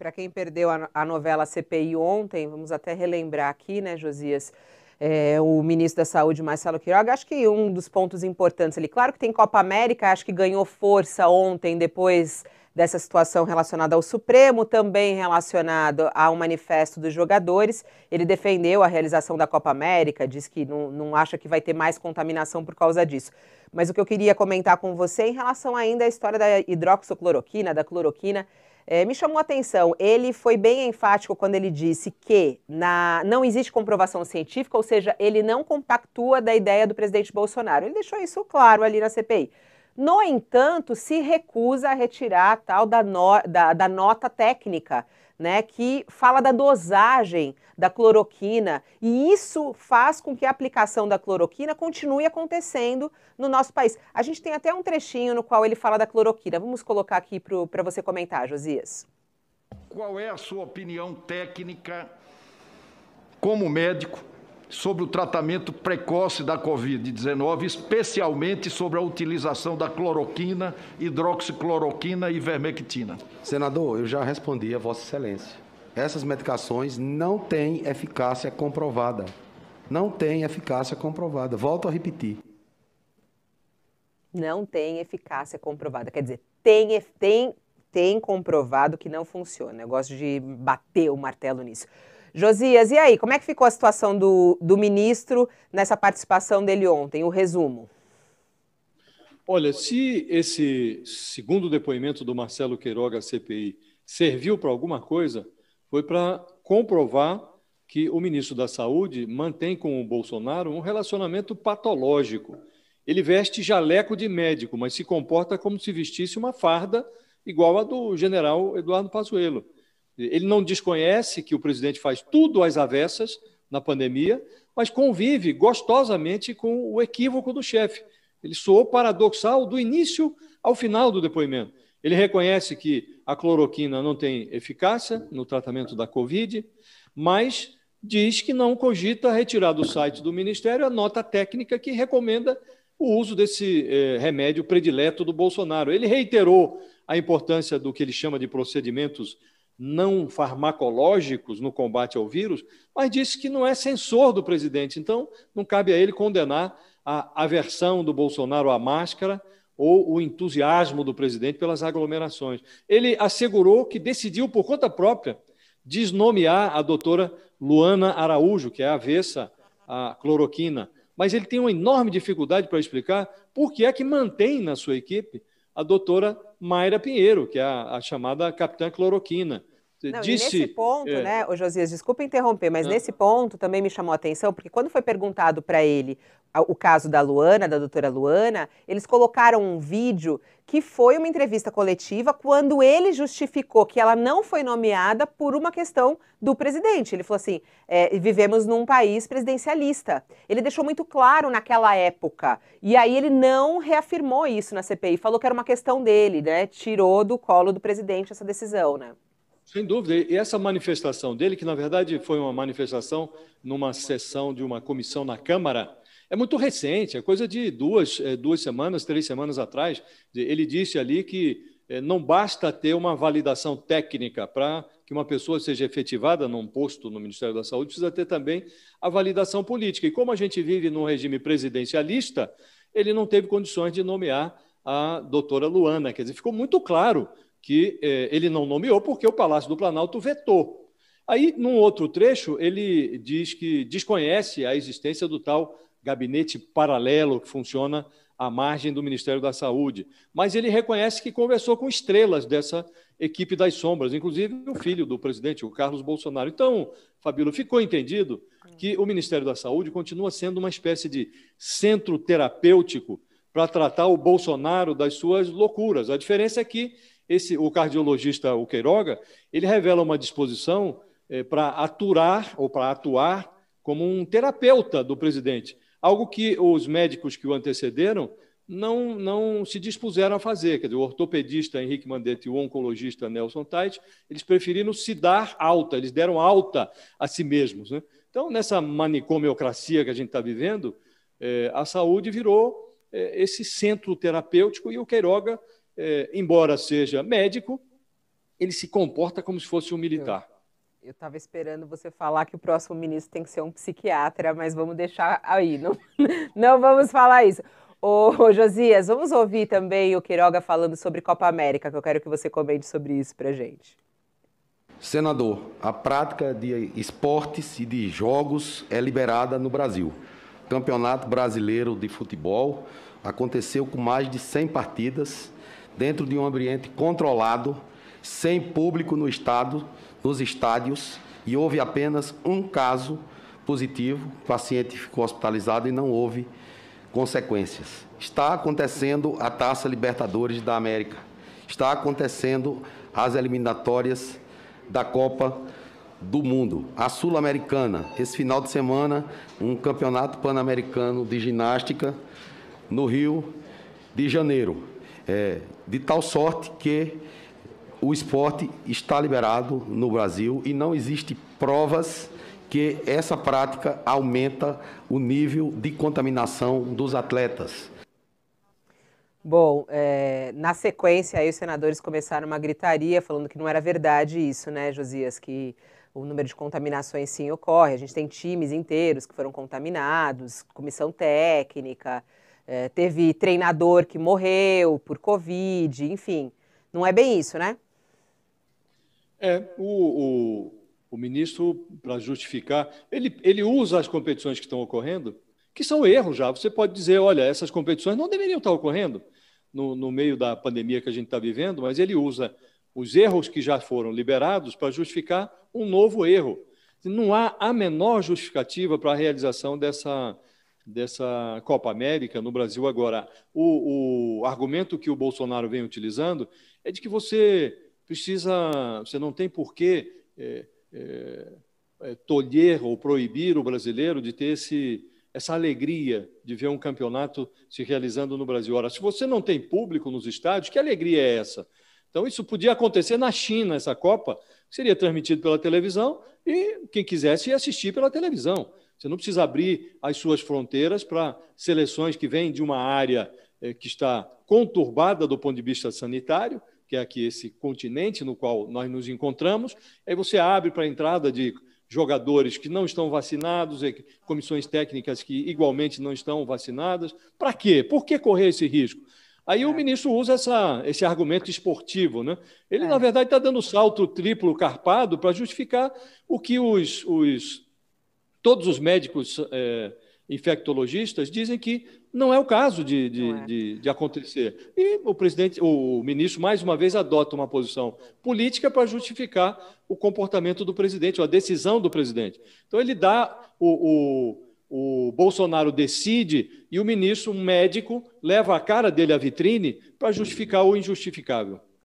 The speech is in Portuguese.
Para quem perdeu a, a, novela CPI ontem, vamos até relembrar aqui, né, Josias? É, o ministro da Saúde, Marcelo Quiroga, acho que um dos pontos importantes ali, claro que tem Copa América, acho que ganhou força ontem, depois dessa situação relacionada ao Supremo, também relacionado ao manifesto dos jogadores. Ele defendeu a realização da Copa América, diz que não, não acha que vai ter mais contaminação por causa disso. Mas o que eu queria comentar com você em relação ainda à história da hidroxicloroquina, da cloroquina, é, me chamou a atenção, ele foi bem enfático quando ele disse que na, não existe comprovação científica, ou seja, ele não compactua da ideia do presidente Bolsonaro. Ele deixou isso claro ali na CPI. No entanto, se recusa a retirar a tal da, no, da, da nota técnica né, que fala da dosagem da cloroquina, e isso faz com que a aplicação da cloroquina continue acontecendo no nosso país. A gente tem até um trechinho no qual ele fala da cloroquina. Vamos colocar aqui para você comentar, Josias. Qual é a sua opinião técnica como médico sobre o tratamento precoce da Covid-19, especialmente sobre a utilização da cloroquina, hidroxicloroquina e vermectina? Senador, eu já respondi a Vossa Excelência. Essas medicações não têm eficácia comprovada. Não têm eficácia comprovada. Volto a repetir. Não tem eficácia comprovada. Quer dizer, tem, tem, tem comprovado que não funciona. Eu gosto de bater o martelo nisso. Josias, e aí, como é que ficou a situação do, do ministro nessa participação dele ontem? O resumo. Olha, se esse segundo depoimento do Marcelo Queiroga à CPI serviu para alguma coisa, foi para comprovar que o ministro da Saúde mantém com o Bolsonaro um relacionamento patológico. Ele veste jaleco de médico, mas se comporta como se vestisse uma farda igual a do general Eduardo Pazuello. Ele não desconhece que o presidente faz tudo às avessas na pandemia, mas convive gostosamente com o equívoco do chefe. Ele soou paradoxal do início ao final do depoimento. Ele reconhece que a cloroquina não tem eficácia no tratamento da Covid, mas diz que não cogita retirar do site do Ministério a nota técnica que recomenda o uso desse eh, remédio predileto do Bolsonaro. Ele reiterou a importância do que ele chama de procedimentos não farmacológicos no combate ao vírus, mas disse que não é censor do presidente. Então, não cabe a ele condenar a aversão do Bolsonaro à máscara ou o entusiasmo do presidente pelas aglomerações. Ele assegurou que decidiu, por conta própria, desnomear a doutora Luana Araújo, que é a avessa à cloroquina. Mas ele tem uma enorme dificuldade para explicar por que é que mantém na sua equipe a doutora Mayra Pinheiro, que é a, a chamada capitã cloroquina não, disse, nesse ponto, é... né, o Josias, desculpa interromper, mas nesse ponto também me chamou a atenção, porque quando foi perguntado para ele o caso da Luana, da doutora Luana, eles colocaram um vídeo que foi uma entrevista coletiva quando ele justificou que ela não foi nomeada por uma questão do presidente. Ele falou assim: é, vivemos num país presidencialista. Ele deixou muito claro naquela época. E aí ele não reafirmou isso na CPI, falou que era uma questão dele, né? Tirou do colo do presidente essa decisão, né? Sem dúvida. E essa manifestação dele, que na verdade foi uma manifestação numa sessão de uma comissão na Câmara, é muito recente, é coisa de duas, eh, duas semanas, três semanas atrás. Ele disse ali que eh, não basta ter uma validação técnica para que uma pessoa seja efetivada num posto no Ministério da Saúde, precisa ter também a validação política. E como a gente vive num regime presidencialista, ele não teve condições de nomear a doutora Luana. Quer dizer, ficou muito claro que é, ele não nomeou porque o Palácio do Planalto vetou. Aí, num outro trecho, ele diz que desconhece a existência do tal gabinete paralelo que funciona à margem do Ministério da Saúde, mas ele reconhece que conversou com estrelas dessa equipe das sombras, inclusive o filho do presidente, o Carlos Bolsonaro. Então, Fabíola, ficou entendido que o Ministério da Saúde continua sendo uma espécie de centro terapêutico para tratar o Bolsonaro das suas loucuras. A diferença é que esse, o cardiologista o Queiroga, ele revela uma disposição é, para aturar ou para atuar como um terapeuta do presidente, algo que os médicos que o antecederam não, não se dispuseram a fazer. Quer dizer, o ortopedista Henrique Mandetta e o oncologista Nelson Tait, eles preferiram se dar alta, eles deram alta a si mesmos. Né? Então, nessa manicomiocracia que a gente está vivendo, eh, a saúde virou eh, esse centro terapêutico e o Queiroga é, embora seja médico, ele se comporta como se fosse um militar. Eu estava esperando você falar que o próximo ministro tem que ser um psiquiatra, mas vamos deixar aí, não, não vamos falar isso. Ô, ô, Josias, vamos ouvir também o Quiroga falando sobre Copa América, que eu quero que você comente sobre isso para gente. Senador, a prática de esportes e de jogos é liberada no Brasil. O Campeonato Brasileiro de Futebol aconteceu com mais de 100 partidas dentro de um ambiente controlado, sem público no estado, nos estádios, e houve apenas um caso positivo, o paciente ficou hospitalizado e não houve consequências. Está acontecendo a Taça Libertadores da América. Está acontecendo as eliminatórias da Copa do Mundo, a Sul-Americana. Esse final de semana, um campeonato pan-americano de ginástica no Rio de Janeiro é, de tal sorte que o esporte está liberado no Brasil e não existe provas que essa prática aumenta o nível de contaminação dos atletas. Bom, é, na sequência aí os senadores começaram uma gritaria falando que não era verdade isso, né, Josias, que o número de contaminações sim ocorre. A gente tem times inteiros que foram contaminados, comissão técnica, é, teve treinador que morreu por Covid, enfim. Não é bem isso, né? É, o, o, o ministro, para justificar, ele, ele usa as competições que estão ocorrendo, que são erros já. Você pode dizer, olha, essas competições não deveriam estar ocorrendo no, no meio da pandemia que a gente está vivendo, mas ele usa os erros que já foram liberados para justificar um novo erro. Não há a menor justificativa para a realização dessa, dessa Copa América no Brasil agora. O, o argumento que o Bolsonaro vem utilizando é de que você precisa, você não tem porquê é, é, é, tolher ou proibir o brasileiro de ter esse, essa alegria de ver um campeonato se realizando no Brasil. Ora, se você não tem público nos estádios, que alegria é essa? Então, isso podia acontecer na China, essa Copa, seria transmitido pela televisão e quem quisesse ia assistir pela televisão. Você não precisa abrir as suas fronteiras para seleções que vêm de uma área eh, que está conturbada do ponto de vista sanitário, que é aqui esse continente no qual nós nos encontramos. Aí você abre para a entrada de jogadores que não estão vacinados, eh, comissões técnicas que igualmente não estão vacinadas. Para quê? Por que correr esse risco? Aí o é. ministro usa essa, esse argumento esportivo. Né? Ele, é. na verdade, está dando salto triplo carpado para justificar o que os, os Todos os médicos é, infectologistas dizem que não é o caso de, de, é. de, de acontecer. E o presidente, o ministro, mais uma vez, adota uma posição política para justificar o comportamento do presidente, ou a decisão do presidente. Então, ele dá o, o o Bolsonaro decide e o ministro, um médico, leva a cara dele à vitrine para justificar o injustificável.